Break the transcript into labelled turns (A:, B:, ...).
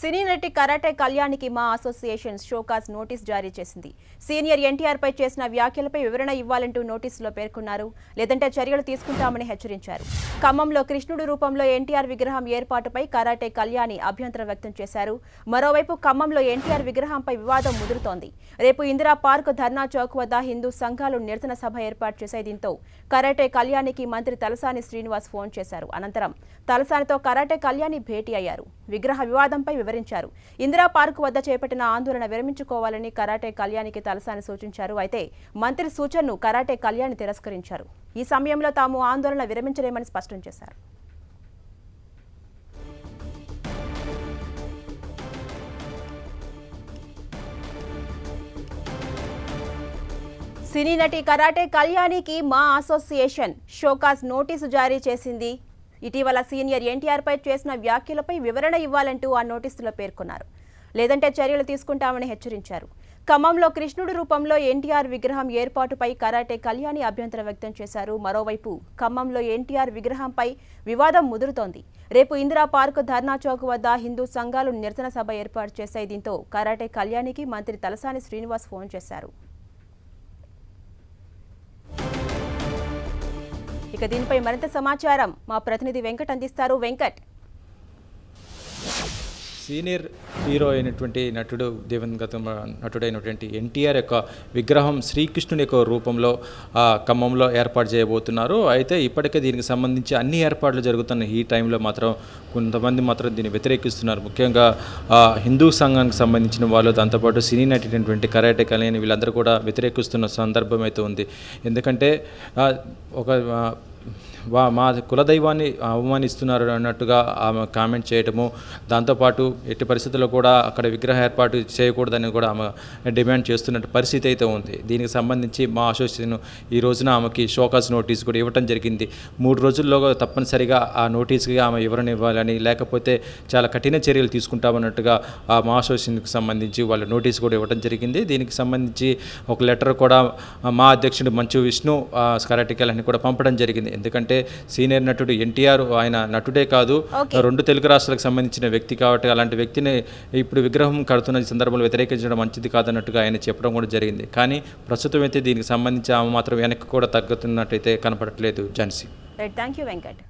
A: సినీ నటి కరాటే కళ్యాణికి మా association show cause notice జారీ చేసింది సీనియర్ ఎన్టీఆర్పై చేసిన వ్యాఖ్యలపై వివరణ ఇవ్వాలంటూ నోటీసులో పేర్కొన్నారు లేదంటే చర్యలు తీసుకుంటామని హెచ్చరించారు ఖమ్మంలో కృష్ణుడు రూపంలో ఎన్టీఆర్ విగ్రహం ఏర్పాటుపై కరాటే కళ్యాణి అభ్యంతరం వ్యక్తం చేశారు మరోవైపు ఖమ్మంలో ఎన్టీఆర్ విగ్రహంపై వివాదం ముదురుతోంది రేపు ఇందిరా పార్క్ ధర్నా చౌక్ వద్ద హిందూ సంఘాలు నిరసన సభ ఏర్పాటు చేశాయి దీంతో కరాటే కళ్యాణికి మంత్రి తలసాని శ్రీనివాస్ ఫోన్ చేశారు అనంతరం తలసానితో కరాటే కళ్యాణి భేటీ అయ్యారు విగ్రహ వివాదంపై వివరించారు ఇందిరా పార్కు వద్ద చేపట్టిన ఆందోళన విరమించుకోవాలని కరాటే కళ్యాణికి తలసాని సూచించారు అయితే మంత్రి సూచనను కరాటే కళ్యాణి తిరస్కరించారు ఈ సమయంలో తాము ఆందోళన విరమించలేమని స్పష్టం చేశారు సినీ నటి కరాటే కళ్యాణికి మా అసోసియేషన్ షోకాస్ నోటీసు జారీ చేసింది ఇటీవల సీనియర్ ఎన్టీఆర్పై చేసిన వ్యాఖ్యలపై వివరణ ఇవ్వాలంటూ ఆ నోటీసులో పేర్కొన్నారు లేదంటే చర్యలు తీసుకుంటామని హెచ్చరించారు ఖమ్మంలో కృష్ణుడి రూపంలో ఎన్టీఆర్ విగ్రహం ఏర్పాటుపై కరాటే కళ్యాణి అభ్యంతరం వ్యక్తం చేశారు మరోవైపు ఖమ్మంలో ఎన్టీఆర్ విగ్రహంపై వివాదం ముదురుతోంది రేపు ఇందిరా పార్క్ ధర్నా చౌక్ వద్ద హిందూ సంఘాలు నిరసన సభ ఏర్పాటు చేశాయి దీంతో కరాటే కళ్యాణికి మంత్రి తలసాని శ్రీనివాస్ ఫోన్ చేశారు ఇక దీనిపై మరింత సమాచారం మా ప్రతినిధి వెంకట్ అందిస్తారు వెంకట్
B: సీనియర్ హీరో అయినటువంటి నటుడు దివంగత నటుడైనటువంటి ఎన్టీఆర్ యొక్క విగ్రహం శ్రీకృష్ణుని యొక్క రూపంలో ఆ ఖమ్మంలో ఏర్పాటు చేయబోతున్నారు అయితే ఇప్పటికే దీనికి సంబంధించి అన్ని ఏర్పాట్లు జరుగుతున్న ఈ టైంలో మాత్రం కొంతమంది మాత్రం దీన్ని వ్యతిరేకిస్తున్నారు ముఖ్యంగా హిందూ సంఘానికి సంబంధించిన వాళ్ళు దాంతోపాటు సినీ నటినటువంటి కరాటే లేని వీళ్ళందరూ కూడా వ్యతిరేకిస్తున్న సందర్భం అయితే ఉంది ఎందుకంటే ఒక వా మా కులదైవాన్ని అవమానిస్తున్నారు అన్నట్టుగా ఆమె కామెంట్ చేయటము దాంతోపాటు ఎట్టి పరిస్థితుల్లో కూడా అక్కడ విగ్రహ ఏర్పాటు చేయకూడదని కూడా ఆమె డిమాండ్ చేస్తున్నట్టు పరిస్థితి అయితే ఉంది దీనికి సంబంధించి మా అసోసియేషన్ ఈ రోజున ఆమెకి షోకాస్ నోటీస్ కూడా ఇవ్వటం జరిగింది మూడు రోజుల్లో తప్పనిసరిగా ఆ నోటీస్కి ఆమె వివరణ ఇవ్వాలని లేకపోతే చాలా కఠిన చర్యలు తీసుకుంటామన్నట్టుగా ఆ మా అసోసియేషన్కి సంబంధించి వాళ్ళు నోటీస్ కూడా ఇవ్వడం జరిగింది దీనికి సంబంధించి ఒక లెటర్ కూడా మా అధ్యక్షుడు మంచు విష్ణు స్కరాటికల్ అని కూడా పంపడం జరిగింది ఎందుకంటే అంటే సీనియర్ నటుడు ఎన్టీఆర్ ఆయన నటుడే కాదు రెండు తెలుగు రాష్ట్రాలకు సంబంధించిన వ్యక్తి కాబట్టి అలాంటి వ్యక్తిని ఇప్పుడు విగ్రహం కడుతున్న సందర్భంలో వ్యతిరేకించడం మంచిది కాదన్నట్టుగా ఆయన చెప్పడం కూడా జరిగింది కానీ ప్రస్తుతం అయితే దీనికి సంబంధించి ఆమె మాత్రం వెనక్కి కూడా తగ్గుతున్నట్టయితే కనపడట్లేదు జాన్సీ
A: థ్యాంక్ యూ వెంకట్